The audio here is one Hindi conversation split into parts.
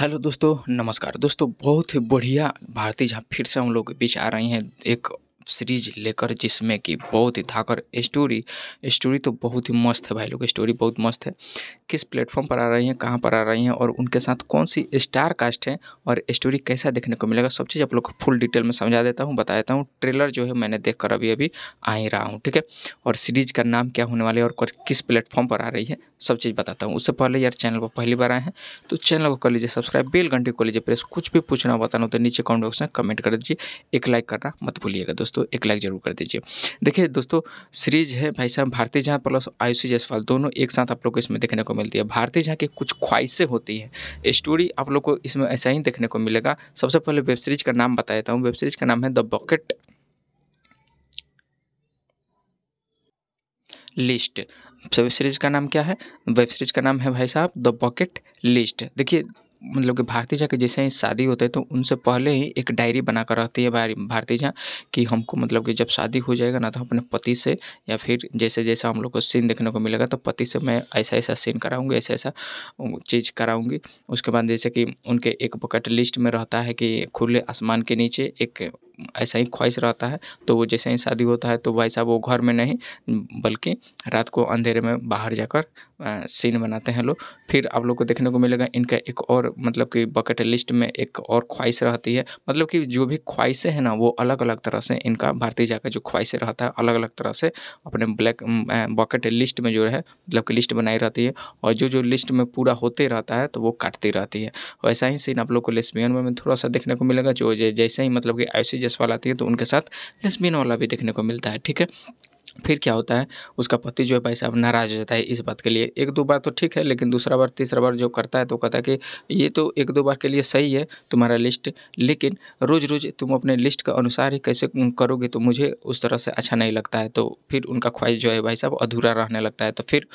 हेलो दोस्तों नमस्कार दोस्तों बहुत ही बढ़िया भारती झा फिर से हम लोग के बीच आ रही हैं एक सीरीज लेकर जिसमें कि बहुत ही धाकर स्टोरी स्टोरी तो बहुत ही मस्त है भाई लोग स्टोरी बहुत मस्त है किस प्लेटफॉर्म पर आ रही हैं कहाँ पर आ रही हैं और उनके साथ कौन सी स्टार कास्ट है और स्टोरी कैसा देखने को मिलेगा सब चीज़ आप लोग को फुल डिटेल में समझा देता हूँ बता देता हूँ ट्रेलर जो है मैंने देख कर अभी अभी आ ही रहा हूँ ठीक है और सीरीज का नाम क्या होने वाले है और किस प्लेटफॉर्म पर आ रही है सब चीज़ बताता हूँ उससे पहले यार चैनल पर पहली बार आए हैं तो चैनल को कर लीजिए सब्सक्राइब बेल घंटी को लीजिए प्रेस कुछ भी पूछना बताना हो तो नीचे कॉमेंट बॉक्स में कमेंट कर दीजिए एक लाइक करना मत भूलिएगा दोस्तों दोस्तों एक लाइक ज़रूर कर दीजिए देखिए दोस्तों सीरीज है भाई साहब भारतीय जहाँ प्लस आयुषी जयसवाल दोनों एक साथ आप लोग को इसमें देखने को मिलती है भारतीय जहाँ की कुछ ख्वाहिशें होती है स्टोरी आप लोग को इसमें ऐसा ही देखने को मिलेगा सबसे पहले वेब सीरीज का नाम बता देता हूँ वेब सीरीज का नाम है the bucket list web series का नाम क्या है वेब सीरीज का नाम है भाई साहब द बॉकेट लिस्ट देखिए मतलब कि भारती झा के जैसे ही शादी होते हैं तो उनसे पहले ही एक डायरी बना कर है भारती झा कि हमको मतलब कि जब शादी हो जाएगा ना तो अपने पति से या फिर जैसे जैसा हम लोग को सीन देखने को मिलेगा तो पति से मैं ऐसा ऐसा सीन कराऊँगी ऐसा ऐसा चीज़ कराऊँगी उसके बाद जैसे कि उनके एक बकेट लिस्ट में रहता है कि खुले आसमान के नीचे एक ऐसा ही ख्वाहिश रहता है तो वो जैसे ही शादी होता है तो भाई साहब वो घर में नहीं बल्कि रात को अंधेरे में बाहर जाकर सीन बनाते हैं लोग फिर आप लोग को देखने को मिलेगा इनका एक और मतलब कि बकेट लिस्ट में एक और ख्वाहिश रहती है मतलब कि जो भी ख्वाहिशें हैं ना वो अलग अलग तरह से इनका भारतीय जाकर जो ख्वाहिशें रहता है अलग अलग तरह से अपने ब्लैक बकेट लिस्ट में जो है मतलब कि लिस्ट बनाई रहती है और जो जो लिस्ट में पूरा होते रहता है तो वो काटती रहती है वैसा ही सीन आप लोग को लेस्मियन में थोड़ा सा देखने को मिलेगा जो जैसे ही मतलब कि ऐसे वाला आती है तो उनके साथ लेस्बियन वाला भी देखने को मिलता है ठीक है फिर क्या होता है उसका पति जो है भाई साहब नाराज़ हो जाता है इस बात के लिए एक दो बार तो ठीक है लेकिन दूसरा बार तीसरा बार जो करता है तो कहता है कि ये तो एक दो बार के लिए सही है तुम्हारा लिस्ट लेकिन रोज़ रोज़ तुम अपने लिस्ट के अनुसार ही कैसे करोगे तो मुझे उस तरह से अच्छा नहीं लगता है तो फिर उनका ख्वाहिश जो है भाई साहब अधूरा रहने लगता है तो फिर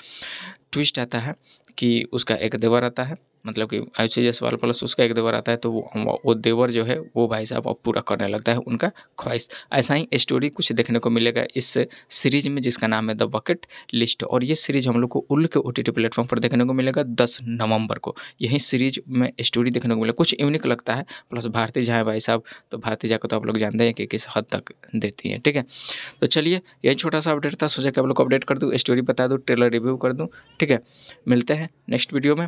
ट्विस्ट आता है कि उसका एक देवर आता है मतलब कि आयुषी जायसवाल प्लस उसका एक देवर आता है तो वो वो देवर जो है वो भाई साहब अब पूरा करने लगता है उनका ख्वाहिश ऐसा ही स्टोरी कुछ देखने को मिलेगा इस सीरीज में जिसका नाम है द बकेट लिस्ट और ये सीरीज हम लोग को उल के ओ टी प्लेटफॉर्म पर देखने को मिलेगा दस नवंबर को यही सीरीज में स्टोरी देखने को मिलेगा कुछ यूनिक लगता है प्लस भारतीय झा भाई साहब तो भारतीय झा को तो आप लोग जानते हैं कि किस हद तक देती है ठीक है तो चलिए यही छोटा सा अपडेट था सोचा कि आप लोग को अपडेट कर दूँ स्टोरी बता दूँ ट्रेलर रिव्यू कर दूँ ठीक है मिलते हैं नेक्स्ट वीडियो में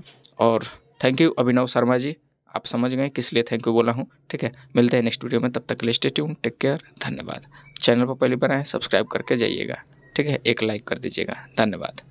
और थैंक यू अभिनव शर्मा जी आप समझ गए किस लिए थैंक यू बोला हूँ ठीक है मिलते हैं नेक्स्ट वीडियो में तब तक लिस्ट लिए ट्यून टेक केयर धन्यवाद चैनल पर पहली बार आए सब्सक्राइब करके जाइएगा ठीक है एक लाइक कर दीजिएगा धन्यवाद